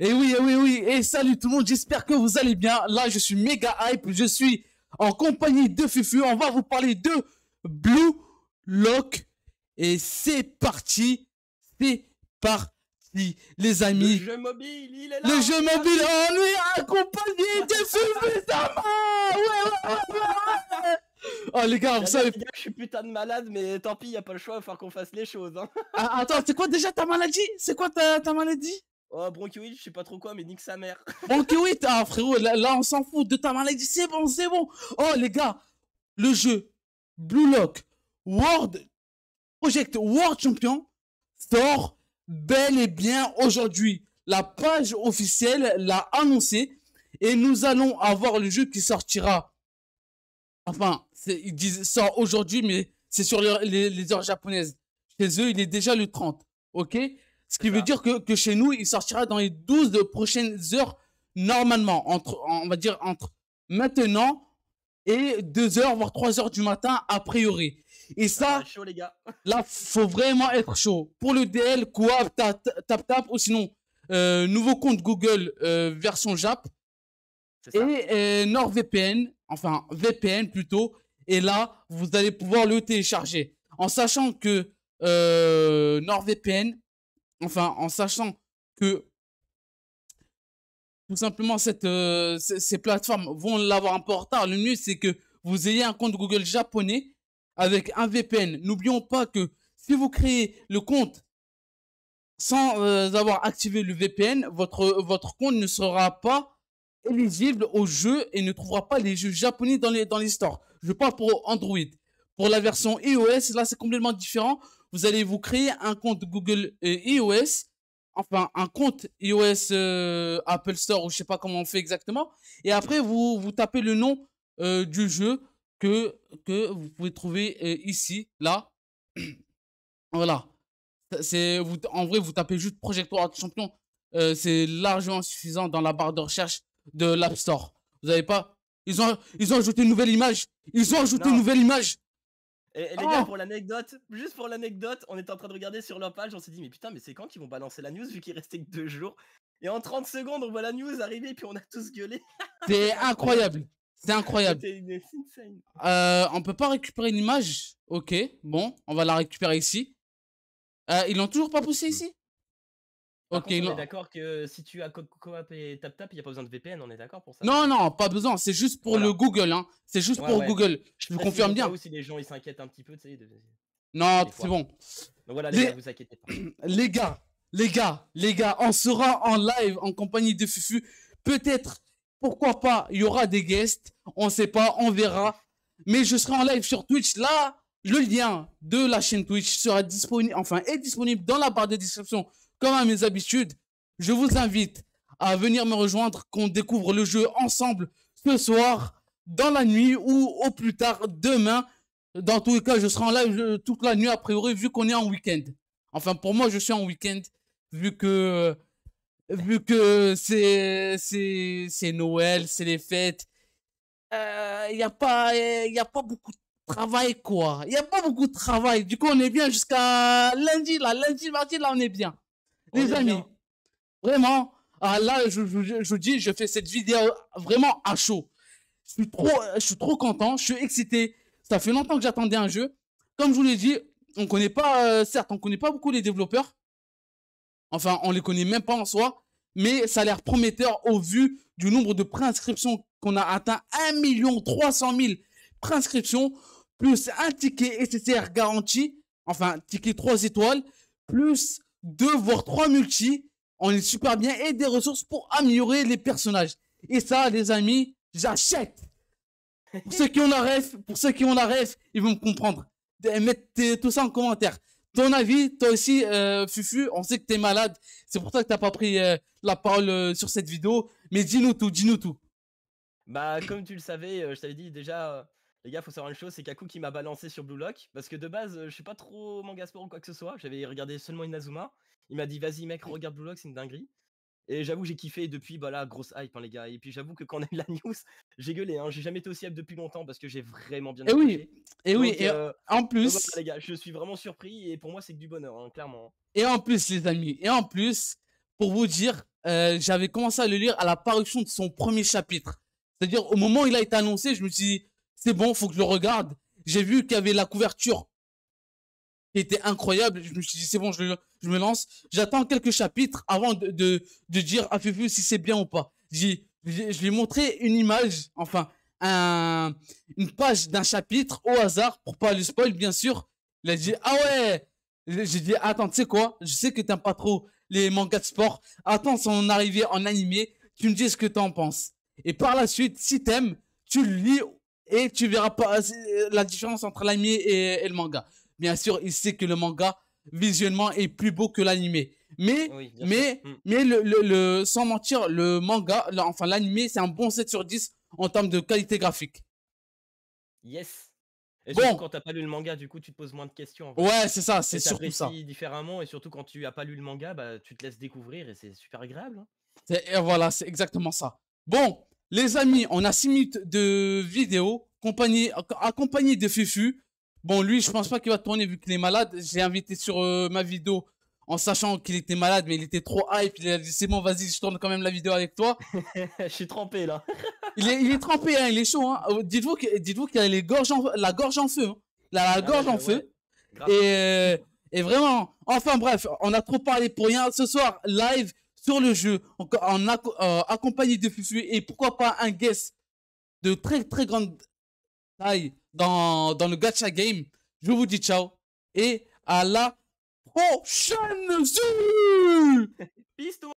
Et oui, et oui, oui. Et salut tout le monde, j'espère que vous allez bien. Là, je suis méga hype. Je suis en compagnie de Fufu. On va vous parler de Blue Lock. Et c'est parti. C'est parti, les amis. Le jeu mobile, il est là. Le jeu mobile, ah, on est accompagné de ah, Fufu ah, Ouais, ouais, ouais, Oh les gars, vous savez. je suis putain de malade, mais tant pis, il y a pas le choix, il va qu'on fasse les choses. Hein. attends, c'est quoi déjà ta maladie C'est quoi ta, ta maladie Oh, Bronkiwit, je sais pas trop quoi, mais nique sa mère. Bronkiwit, ah frérot, là, on s'en fout de ta maladie, c'est bon, c'est bon. Oh les gars, le jeu Blue Lock World Project World Champion sort bel et bien aujourd'hui. La page officielle l'a annoncé et nous allons avoir le jeu qui sortira. Enfin, ils disent sort aujourd'hui, mais c'est sur les heures japonaises. Chez eux, il est déjà le 30. Ok ce qui veut dire que, chez nous, il sortira dans les 12 prochaines heures, normalement, entre, on va dire entre maintenant et 2 heures, voire 3 heures du matin, a priori. Et ça, là, il là, faut vraiment être chaud. Pour le DL, quoi, tap, tap, ou sinon, euh, nouveau compte Google euh, version Jap. Et euh, NordVPN, enfin VPN plutôt. Et là, vous allez pouvoir le télécharger. En sachant que NordVPN, Enfin, en sachant que tout simplement euh, ces, plateformes vont l'avoir un peu en retard. Le mieux, c'est que vous ayez un compte Google japonais avec un VPN. N'oublions pas que si vous créez le compte sans euh, avoir activé le VPN, votre, votre compte ne sera pas éligible au jeu et ne trouvera pas les jeux japonais dans les, dans les Je parle pour Android. Pour la version iOS, là, c'est complètement différent. Vous allez vous créer un compte Google euh, iOS, enfin, un compte iOS euh, Apple Store, ou je sais pas comment on fait exactement. Et après, vous, vous tapez le nom euh, du jeu que, que vous pouvez trouver ici, là. voilà. C'est, en vrai, vous tapez juste Projectoire Champion. c'est largement suffisant dans la barre de recherche de l'App Store. Vous n'avez pas ils ont, ils ont ajouté une nouvelle image. Ils ont ajouté une nouvelle image. Et, les gars, oh pour l'anecdote, juste pour l'anecdote, on était en train de regarder sur leur page, on s'est dit, mais putain, mais c'est quand qu'ils vont balancer la news vu qu'il restait que deux jours Et en 30 secondes, on voit la news arriver, et puis on a tous gueulé. C'est incroyable C'est incroyable euh, On peut pas récupérer une image Ok, bon, on va la récupérer ici. Euh, ils l'ont toujours pas poussé mm. ici ok, on est d'accord que si tu as Coop et TapTap, il n'y a pas besoin de VPN, on est d'accord pour ça Non, non, pas besoin, c'est juste pour le Google, hein. c'est juste pour Google, je vous confirme bien. Si les gens ils s'inquiètent un petit peu, tu Non, c'est bon. Donc voilà, les, gars, vous inquiétez pas. les gars, les gars, les gars, on sera en live en compagnie de Fufu. Peut-être, pourquoi pas, il y aura des guests, on ne sait pas, on verra. Mais je serai en live sur Twitch là. Le lien de la chaîne Twitch sera disponible, enfin, est disponible dans la barre de description comme à mes habitudes, je vous invite à venir me rejoindre, qu'on découvre le jeu ensemble ce soir, dans la nuit ou au plus tard demain. Dans tous les cas, je serai en live euh, toute la nuit a priori, vu qu'on est en week-end. Enfin, pour moi, je suis en week-end, vu que vu que c'est c'est Noël, c'est les fêtes. Il euh, n'y a pas il a pas beaucoup de travail quoi. Il y a pas beaucoup de travail. Du coup, on est bien jusqu'à lundi là, lundi mardi là, on est bien les amis, vraiment, ah, là, je, vous dis, je fais cette vidéo vraiment à chaud. Je suis trop, je suis trop content, je suis excité. Ça fait longtemps que j'attendais un jeu. Comme je vous l'ai dit, on ne connaît pas, euh, certes, on connaît pas beaucoup les développeurs. Enfin, on les connaît même pas en soi. Mais ça a l'air prometteur au vu du nombre de préinscriptions qu'on a atteint 1 million 300 000 préinscriptions, plus un ticket SSR garanti, enfin, ticket 3 étoiles, plus deux voire trois multi, on est super bien et des ressources pour améliorer les personnages. Et ça, les amis, j'achète. Pour ceux qui ont la ref, pour ceux qui ont ils vont me comprendre. Mettez tout ça en commentaire. Ton avis, toi aussi, euh, Fufu, on sait que t'es malade. C'est pour ça que t'as pas pris euh, la parole euh, sur cette vidéo. Mais dis-nous tout, dis-nous tout. Bah, comme tu le savais, je t'avais dit déjà les gars, faut savoir une chose, c'est Kaku qui m'a balancé sur Blue Lock. Parce que de base, euh, je suis pas trop manga sport ou quoi que ce soit. J'avais regardé seulement Inazuma. Il m'a dit, vas-y, mec, regarde Blue Lock, c'est une dinguerie. Et j'avoue, j'ai kiffé. depuis, bah grosse hype, hein, les gars. Et puis, j'avoue que quand on a eu la news, j'ai gueulé. Hein. J'ai jamais été aussi hype depuis longtemps parce que j'ai vraiment bien. Eh eh et oui, et oui. Et en plus, les gars, je suis vraiment surpris. Et pour moi, c'est que du bonheur, hein, clairement. Hein. Et en plus, les amis, et en plus, pour vous dire, euh, j'avais commencé à le lire à la parution de son premier chapitre. C'est-à-dire, au moment où il a été annoncé, je me suis dit, c'est bon, faut que je le regarde. J'ai vu qu'il y avait la couverture qui était incroyable. Je me suis dit, c'est bon, je, je, me lance. J'attends quelques chapitres avant de, dire à Fufu si c'est bien ou pas. je lui ai montré une image, enfin, une page d'un chapitre au hasard pour pas le spoil, bien sûr. Il a dit, ah ouais! J'ai dit, attends, tu sais quoi? Je sais que t'aimes pas trop les mangas de sport. Attends son arrivée en animé. Tu me dis ce que tu en penses. Et par la suite, si aimes, tu le lis et tu verras pas euh, la différence entre l'anime et, le manga. Bien sûr, il sait que le manga visuellement est plus beau que l'anime. Mais, mais, hmm. mais le, le, sans mentir, le manga, enfin l'anime, c'est un bon 7 sur 10 en termes de qualité graphique. Yes. Et bon. quand t'as pas lu le manga, du coup, tu te poses moins de questions. Ouais, c'est ça, c'est surtout ça. différemment, et surtout quand tu as pas lu le manga, bah, tu te laisses découvrir et c'est super agréable. Hein. voilà, c'est exactement ça. Bon, les amis, on a 6 minutes de vidéo accompagné, accompagné de Fufu. Bon, lui, je pense pas qu'il va tourner vu qu'il est malade. J'ai invité sur euh, ma vidéo en sachant qu'il était malade, mais il était trop hype. Il a dit c'est bon, vas-y, je tourne quand même la vidéo avec toi. je suis trempé là. il, est, trempé, hein, il est chaud. Hein. Euh, dites-vous qu'il dites a les gorges la gorge en feu. Hein. La, la, ah gorge en feu. Euh, et vraiment, enfin bref, on a trop parlé pour rien. Ce soir, live, le jeu, en, euh, accompagné de fusu et pourquoi pas un guest de très très grande taille dans, dans le gacha game. Je vous dis ciao et à la prochaine!